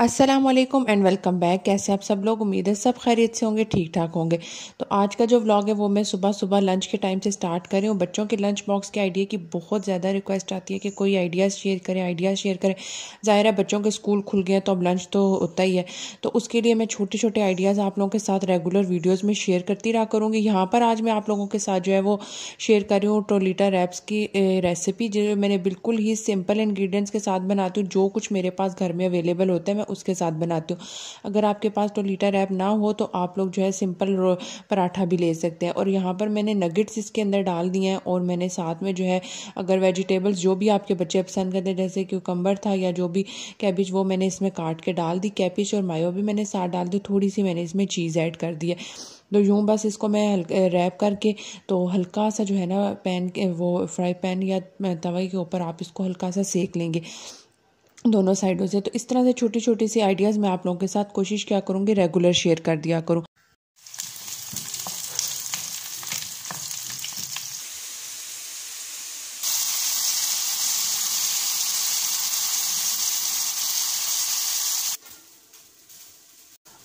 अस्सलाम वालेकुम and welcome back कैसे आप सब लोग उम्मीद है सब खैरियत से होंगे ठीक ठाक होंगे तो आज का जो व्लॉग है वो मैं सुबह सुबह लंच के टाइम से स्टार्ट कर रही हूँ बच्चों के लंच बॉक्स के आइडिया की बहुत ज़्यादा रिक्वेस्ट आती है कि कोई आइडियाज़ शेयर करें आइडियाज़ शेयर करें ज़ाहिर है बच्चों के स्कूल खुल गए तो अब लंच तो होता ही है तो उसके लिए मैं छोटे छोटे आइडियाज़ आप लोगों के साथ रेगुलर वीडियोज़ में शेयर करती रहा करूँगी यहाँ पर आज मैं आप लोगों के साथ जो है वो शेयर कर रही हूँ टोलीटा रैप्स की रेसिपी जो मैंने बिल्कुल ही सिंपल इन्ग्रीडियंट्स के साथ बनाती हूँ जो कुछ मेरे पास घर में अवेलेबल होता है मैं उसके साथ बनाती हूँ अगर आपके पास टोलीटा तो रैप ना हो तो आप लोग जो है सिंपल पराठा भी ले सकते हैं और यहाँ पर मैंने नगेट्स इसके अंदर डाल दिए हैं और मैंने साथ में जो है अगर वेजिटेबल्स जो भी आपके बच्चे पसंद करते हैं जैसे क्यूकम्बर था या जो भी कैबिज वो मैंने इसमें काट के डाल दी कैबिज और मायो भी मैंने साथ डाल दी थोड़ी सी मैंने इसमें चीज़ ऐड कर दी है तो यूँ बस इसको मैं रैप करके तो हल्का सा जो है ना पैन के वो फ्राई पैन या तवे के ऊपर आप इसको हल्का सा सेक लेंगे दोनों साइडों से तो इस तरह से छोटी छोटी सी आइडियाज़ मैं आप लोगों के साथ कोशिश क्या करूँगी रेगुलर शेयर कर दिया करूँ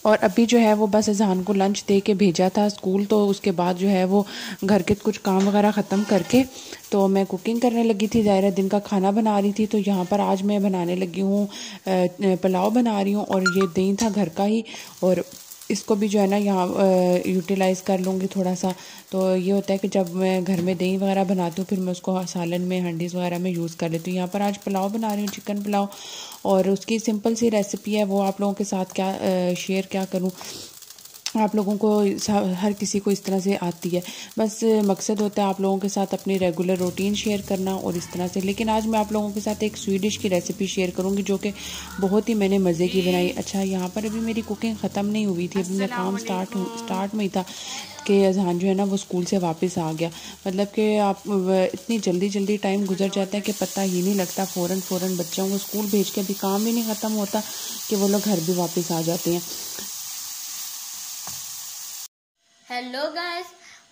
और अभी जो है वो बस अजहान को लंच दे के भेजा था स्कूल तो उसके बाद जो है वो घर के कुछ काम वगैरह ख़त्म करके तो मैं कुकिंग करने लगी थी ज़ाहिर दिन का खाना बना रही थी तो यहाँ पर आज मैं बनाने लगी हूँ पुलाव बना रही हूँ और ये दही था घर का ही और इसको भी जो है ना यहाँ यूटिलाइज़ कर लूँगी थोड़ा सा तो ये होता है कि जब मैं घर में दही वगैरह बनाती हूँ फिर मैं उसको सालन में हंडीज़ वगैरह में यूज़ कर लेती हूँ यहाँ पर आज पुलाव बना रही हूँ चिकन पुलाव और उसकी सिंपल सी रेसिपी है वो आप लोगों के साथ क्या शेयर क्या करूँ आप लोगों को हर किसी को इस तरह से आती है बस मकसद होता है आप लोगों के साथ अपनी रेगुलर रूटीन शेयर करना और इस तरह से लेकिन आज मैं आप लोगों के साथ एक स्वीडिश की रेसिपी शेयर करूँगी जो कि बहुत ही मैंने मज़े की बनाई अच्छा यहाँ पर अभी मेरी कुकिंग ख़त्म नहीं हुई थी अभी मैं काम स्टार्ट स्टार्ट में ही था कि अजहान जो है ना वो स्कूल से वापस आ गया मतलब कि आप इतनी जल्दी जल्दी टाइम गुजर जाता है कि पता ही नहीं लगता फ़ौरन फ़ौरन बच्चों को स्कूल भेज के अभी काम ही नहीं ख़त्म होता कि वो लोग घर भी वापस आ जाते हैं हेलो गाइस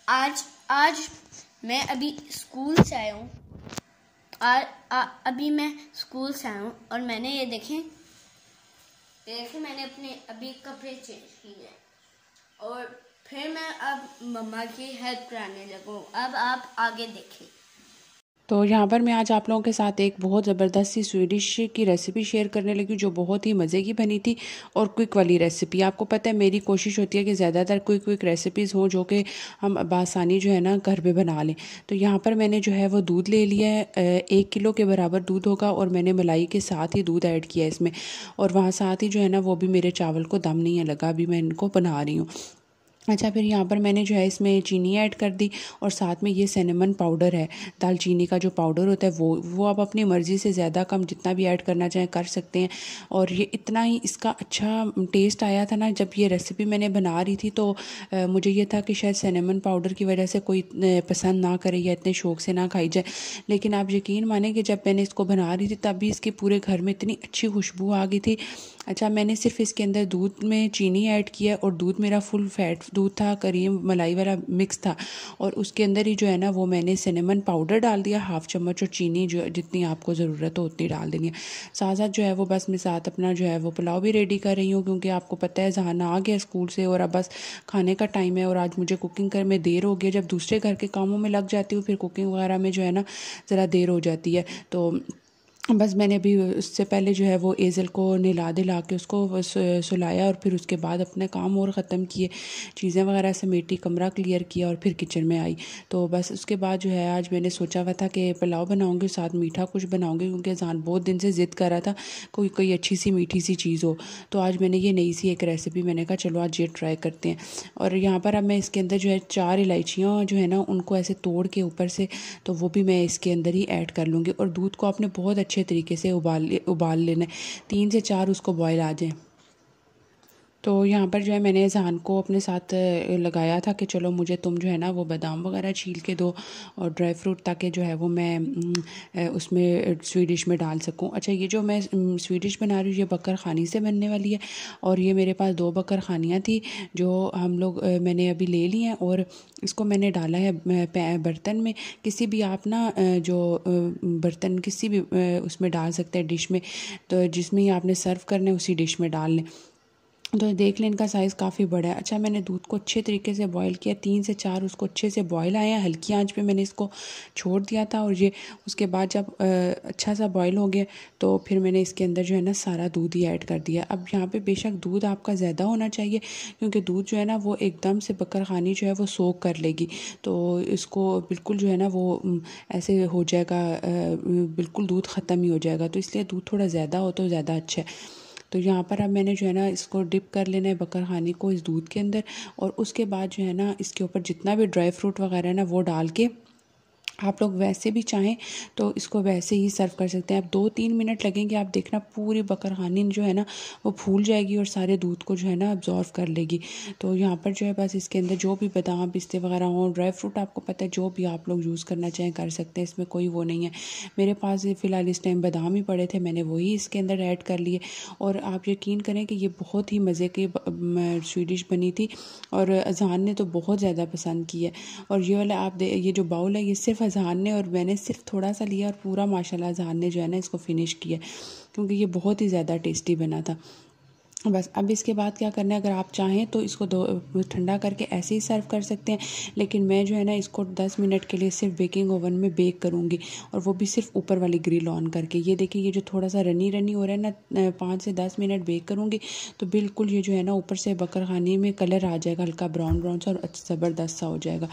आज आज मैं अभी स्कूल से आया हूँ अभी मैं स्कूल से आया हूँ और मैंने ये देखें देखें मैंने अपने अभी कपड़े चेंज किए और फिर मैं अब मम्मा की हेल्प कराने लगूँ अब आप आगे देखें तो यहाँ पर मैं आज आप लोगों के साथ एक बहुत ज़बरदस्त सी स्वीडिश की रेसिपी शेयर करने लगी जो बहुत ही मज़े की बनी थी और क्विक वाली रेसिपी आपको पता है मेरी कोशिश होती है कि ज़्यादातर क्विक क्विक रेसिपीज़ हों जो कि हम बासानी जो है ना घर पर बना लें तो यहाँ पर मैंने जो है वो दूध ले लिया है एक किलो के बराबर दूध होगा और मैंने मलाई के साथ ही दूध ऐड किया है इसमें और वहाँ साथ ही जो है ना वो भी मेरे चावल को दम नहीं है लगा अभी मैं इनको बना रही हूँ अच्छा फिर यहाँ पर मैंने जो है इसमें चीनी ऐड कर दी और साथ में ये सिनेमन पाउडर है दालचीनी का जो पाउडर होता है वो वो आप अपनी मर्ज़ी से ज़्यादा कम जितना भी ऐड करना चाहें कर सकते हैं और ये इतना ही इसका अच्छा टेस्ट आया था ना जब ये रेसिपी मैंने बना रही थी तो आ, मुझे ये था कि शायद सिनेमन पाउडर की वजह से कोई पसंद ना करे या इतने शौक़ से ना खाई जाए लेकिन आप यकीन माने कि जब मैंने इसको बना रही थी तभी इसके पूरे घर में इतनी अच्छी खुशबू आ गई थी अच्छा मैंने सिर्फ इसके अंदर दूध में चीनी ऐड किया और दूध मेरा फुल फैट दूध था करीम मलाई वाला मिक्स था और उसके अंदर ही जो है ना वो मैंने सिनेमन पाउडर डाल दिया हाफ चम्मच और चीनी जो जितनी आपको ज़रूरत हो उतनी डाल देंगे साथ साथ जो है वो बस मैं साथ अपना जो है वो पुलाव भी रेडी कर रही हूँ क्योंकि आपको पता है जहाना आ गया स्कूल से और अब बस खाने का टाइम है और आज मुझे कुकिंग कर में देर हो गया जब दूसरे घर के कामों में लग जाती हूँ फिर कुकिंग वगैरह में जो है ना ज़रा देर हो जाती है तो बस मैंने अभी उससे पहले जो है वो एज़ल को नहला दिला के उसको सुलाया और फिर उसके बाद अपने काम और ख़त्म किए चीज़ें वगैरह समेटी कमरा क्लियर किया और फिर किचन में आई तो बस उसके बाद जो है आज मैंने सोचा हुआ था कि पुलाव बनाऊँगी साथ मीठा कुछ बनाऊंगी क्योंकि जान बहुत दिन से ज़िद कर रहा था कोई कोई अच्छी सी मीठी सी चीज़ हो तो आज मैंने ये नई सी एक रेसिपी मैंने कहा चलो आज ये ट्राई करते हैं और यहाँ पर अब मैं इसके अंदर जो है चार इलायचियाँ जो है ना उनको ऐसे तोड़ के ऊपर से तो वो भी मैं इसके अंदर ही ऐड कर लूँगी और दूध को आपने बहुत अच्छे तरीके से उबाल उबाल लेना है तीन से चार उसको बॉयल आ जाए तो यहाँ पर जो है मैंने जहान को अपने साथ लगाया था कि चलो मुझे तुम जो है ना वो बादाम वगैरह छील के दो और ड्राई फ्रूट ताकि जो है वो मैं उसमें स्वीडिश में डाल सकूँ अच्छा ये जो मैं स्वीडिश बना रही हूँ ये बकर खानी से बनने वाली है और ये मेरे पास दो बकर खानियाँ थी जो हम लोग मैंने अभी ले ली हैं और इसको मैंने डाला है बर्तन में किसी भी आप ना जो बर्तन किसी भी उसमें डाल सकते हैं डिश में तो जिसमें आपने सर्व करने उसी डिश में डाल लें तो देख लें इनका साइज़ काफ़ी बड़ा है अच्छा मैंने दूध को अच्छे तरीके से बॉईल किया तीन से चार उसको अच्छे से बॉईल आया हल्की आंच पे मैंने इसको छोड़ दिया था और ये उसके बाद जब अच्छा सा बॉईल हो गया तो फिर मैंने इसके अंदर जो है ना सारा दूध ही ऐड कर दिया अब यहाँ पे बेशक दूध आपका ज़्यादा होना चाहिए क्योंकि दूध जो है ना वो एकदम से बकर खानी जो है वो सोख कर लेगी तो इसको बिल्कुल जो है ना वो ऐसे हो जाएगा बिल्कुल दूध ख़त्म ही हो जाएगा तो इसलिए दूध थोड़ा ज़्यादा हो तो ज़्यादा अच्छा है तो यहाँ पर अब मैंने जो है ना इसको डिप कर लेना है बकरखाने को इस दूध के अंदर और उसके बाद जो है ना इसके ऊपर जितना भी ड्राई फ्रूट वगैरह है ना वो डाल के आप लोग वैसे भी चाहें तो इसको वैसे ही सर्व कर सकते हैं आप दो तीन मिनट लगेंगे आप देखना पूरी बकरखानी जो है ना वो फूल जाएगी और सारे दूध को जो है ना अब्जॉर्व कर लेगी तो यहाँ पर जो है बस इसके अंदर जो भी बादाम पिस्ते वगैरह हों ड्राई फ्रूट आपको पता है जो भी आप लोग यूज़ करना चाहें कर सकते हैं इसमें कोई वो नहीं है मेरे पास फ़िलहाल इस टाइम बादाम ही पड़े थे मैंने वही इसके अंदर ऐड कर लिए और आप यकीन करें कि ये बहुत ही मज़े की स्वीडिश बनी थी और अजहान ने तो बहुत ज़्यादा पसंद की है और ये वाला आप ये जो बाउल है ये सिर्फ अजहान जहान ने और मैंने सिर्फ थोड़ा सा लिया और पूरा माशाल्लाह जहान ने जो है ना इसको फिनिश किया क्योंकि ये बहुत ही ज़्यादा टेस्टी बना था बस अब इसके बाद क्या करना है अगर आप चाहें तो इसको दो ठंडा करके ऐसे ही सर्व कर सकते हैं लेकिन मैं जो है ना इसको दस मिनट के लिए सिर्फ बेकिंग ओवन में बेक करूँगी और वो भी सिर्फ ऊपर वाली ग्रिल ऑन करके ये देखिए ये जो थोड़ा सा रनी रनी हो रहा है ना पाँच से दस मिनट बेक करूँगी तो बिल्कुल ये जो है ना ऊपर से बकर खाने में कलर आ जाएगा हल्का ब्राउन ब्राउन सा और अच्छा ज़बरदस्त सा हो जाएगा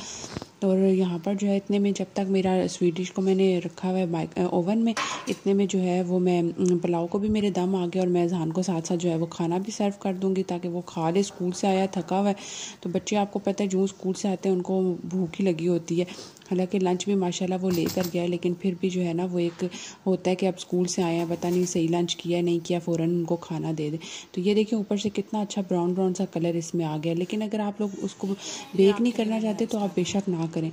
और यहाँ पर जो है इतने में जब तक मेरा स्वीडिश को मैंने रखा हुआ है ओवन में इतने में जो है वो मैं पुलाव को भी मेरे दम आ गया और मैं जहान को साथ साथ जो है वो खाना भी सर्व कर दूँगी ताकि वो खा ले स्कूल से आया थका हुआ है तो बच्चे आपको पता है जो स्कूल से आते हैं उनको भूख ही लगी होती है हालांकि लंच भी माशाल्लाह वो लेकर गया है लेकिन फिर भी जो है ना वो एक होता है कि अब स्कूल से आए हैं पता नहीं सही लंच किया नहीं किया फ़ौरन उनको खाना दे दे तो ये देखिए ऊपर से कितना अच्छा ब्राउन ब्राउन सा कलर इसमें आ गया लेकिन अगर आप लोग उसको बेक नहीं करना चाहते तो आप बेशक ना करें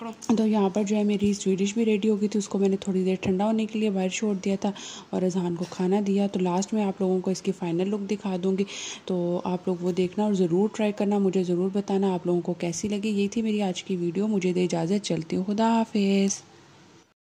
पकड़ो तो यहाँ पर जो है मेरी स्वीडिश भी रेडी हो गई थी उसको मैंने थोड़ी देर ठंडा होने के लिए बाहर छोड़ दिया था और अजहान को खाना दिया तो लास्ट में आप लोगों को इसकी फ़ाइनल लुक दिखा दूँगी तो आप लोग वो देखना और ज़रूर ट्राई करना मुझे ज़रूर बताना आप लोगों को कैसी लगी यही थी मेरी आज की वीडियो मुझे दे इजाज़त चलती हूँ खुदा हाफिज़